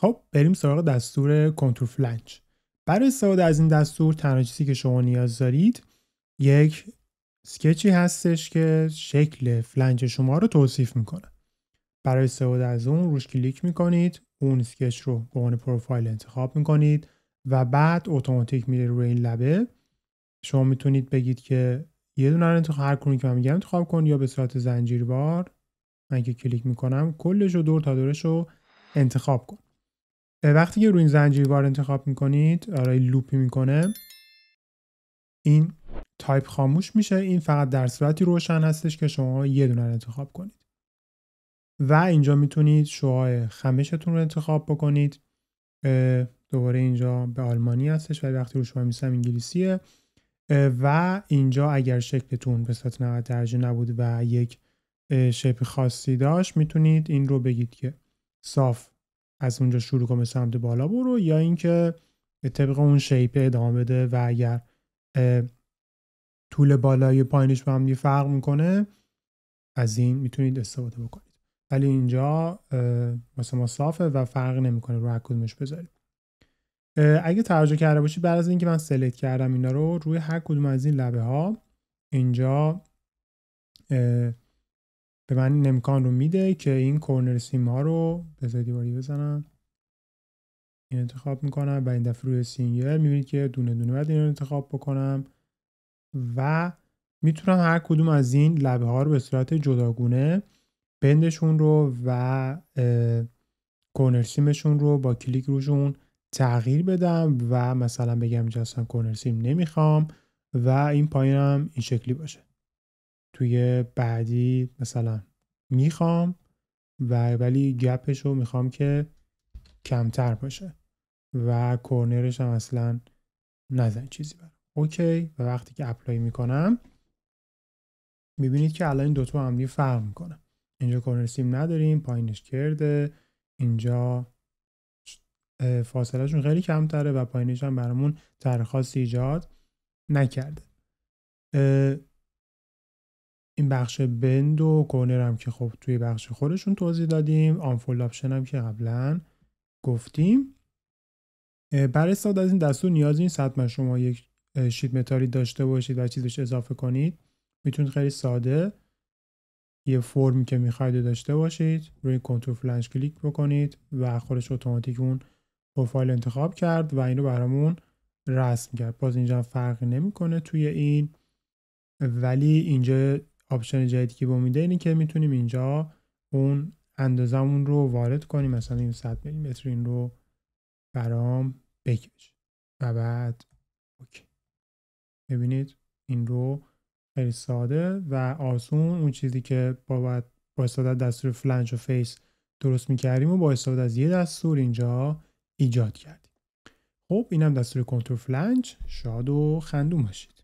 خب بریم سراغ دستور کنترل فلنج برای استفاده از این دستور تنها چیزی که شما نیاز دارید یک سکچی هستش که شکل فلنج شما رو توصیف میکنه برای استفاده از اون روش کلیک میکنید اون سکچ رو به عنوان پروفایل انتخاب میکنید و بعد اتوماتیک میره روی این لبه شما میتونید بگید که یه دونه رو انتخاب هر که من میگم انتخاب کن یا به صورت زنجیروار من که کلیک میکنم کلش رو دور تا دورش رو انتخاب کن وقتی که روی این زنجیروار انتخاب میکنید آرای لوپی میکنه این تایپ خاموش میشه این فقط در صورتی روشن هستش که شما یه دونه رو انتخاب کنید و اینجا میتونید شوهای خمشتون رو انتخاب بکنید دوباره اینجا به آلمانی هستش ولی وقتی رو شما میسم انگلیسیه و اینجا اگر شکلتون به صورت 90 درجه نبود و یک شپ خاصی داشت میتونید این رو بگید که صاف از اونجا شروع کن به سمت بالا برو یا اینکه طبق اون شیپه ادامه بده و اگر طول بالای پایینش با هم فرق میکنه از این میتونید استفاده بکنید ولی اینجا واسه ما صافه و فرق نمیکنه رو هر کدومش بذاریم اگه توجه کرده باشید بعد از اینکه من سلکت کردم اینا رو روی هر کدوم از این لبه ها اینجا به من این امکان رو میده که این کورنر سیم ها رو به زدیواری بزنم این انتخاب میکنم و این دفعه روی سینگل میبینید که دونه دونه باید این انتخاب بکنم و میتونم هر کدوم از این لبه ها رو به صورت جداگونه بندشون رو و کورنر سیمشون رو با کلیک روشون تغییر بدم و مثلا بگم اینجا اصلا کورنر سیم نمیخوام و این پایینم این شکلی باشه توی بعدی مثلا میخوام و ولی گپش رو میخوام که کمتر باشه و کورنرش هم اصلا نزن چیزی برم اوکی و وقتی که اپلای میکنم میبینید که الان این دوتا هم فرق میکنه اینجا کورنر سیم نداریم پایینش کرده اینجا فاصلهشون خیلی کمتره و پایینش هم برامون ترخواست ایجاد نکرده این بخش بند و کورنر هم که خب توی بخش خودشون توضیح دادیم آنفولد آپشن هم که قبلا گفتیم برای استفاده از این دستور نیازی نیست حتما شما یک شیت متالی داشته باشید و چیزش اضافه کنید میتونید خیلی ساده یه فرمی که میخواید داشته باشید روی کنترل فلنش کلیک بکنید و خودش اتوماتیک اون پروفایل انتخاب کرد و اینو برامون رسم کرد باز اینجا فرقی نمیکنه توی این ولی اینجا آپشن جدیدی که با میده اینه که میتونیم اینجا اون اندازمون رو وارد کنیم مثلا این 100 میلیمتر این رو برام بکش و بعد اوکی ببینید این رو خیلی ساده و آسون اون چیزی که با باید با استفاده دستور فلنج و فیس درست میکردیم و با استفاده از یه دستور اینجا ایجاد کردیم خب اینم دستور کنترل فلنج شاد و خندون باشید